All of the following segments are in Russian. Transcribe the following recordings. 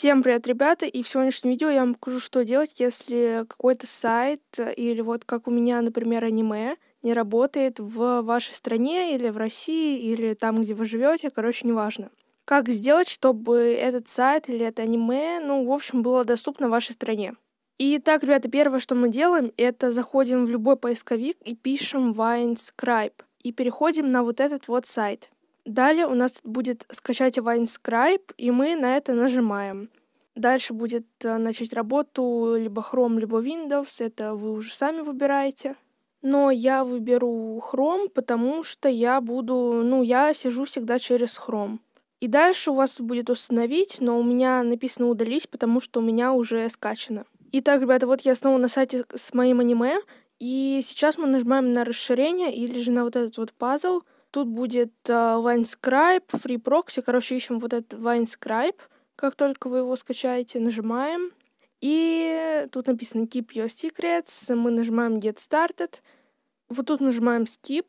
Всем привет, ребята, и в сегодняшнем видео я вам покажу, что делать, если какой-то сайт э, или вот как у меня, например, аниме не работает в вашей стране или в России или там, где вы живете, короче, неважно. Как сделать, чтобы этот сайт или это аниме, ну, в общем, было доступно в вашей стране. Итак, ребята, первое, что мы делаем, это заходим в любой поисковик и пишем Vine и переходим на вот этот вот сайт. Далее у нас будет скачать Вайнскрайп, и мы на это нажимаем. Дальше будет э, начать работу либо Chrome, либо Windows. Это вы уже сами выбираете. Но я выберу Chrome, потому что я буду... Ну, я сижу всегда через Chrome. И дальше у вас будет установить, но у меня написано удалить, потому что у меня уже скачано. Итак, ребята, вот я снова на сайте с моим аниме. И сейчас мы нажимаем на расширение или же на вот этот вот пазл — Тут будет Winescribe, а, Free Proxy. Короче, ищем вот этот Winescribe. Как только вы его скачаете, нажимаем. И тут написано Keep Your Secrets. Мы нажимаем Get Started. Вот тут нажимаем Skip.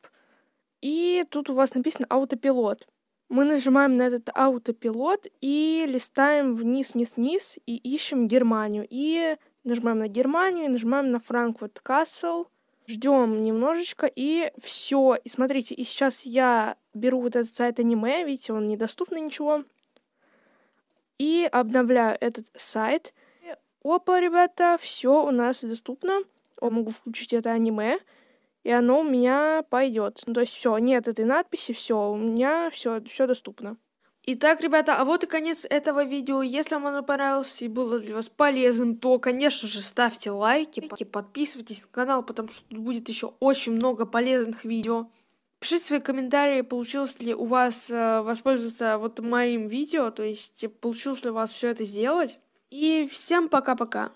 И тут у вас написано Autopilot. Мы нажимаем на этот Autopilot и листаем вниз-вниз-вниз и ищем Германию. И нажимаем на Германию, и нажимаем на Frankfurt Castle ждем немножечко, и все. И смотрите, и сейчас я беру вот этот сайт аниме, видите, он недоступный ничего. И обновляю этот сайт. Опа, ребята, все у нас доступно. Я могу включить это аниме, и оно у меня пойдет. Ну, то есть все, нет этой надписи, все, у меня все, все доступно. Итак, ребята, а вот и конец этого видео. Если вам оно понравилось и было для вас полезным, то, конечно же, ставьте лайки, подписывайтесь на канал, потому что тут будет еще очень много полезных видео. Пишите свои комментарии, получилось ли у вас э, воспользоваться вот моим видео, то есть получилось ли у вас все это сделать. И всем пока-пока.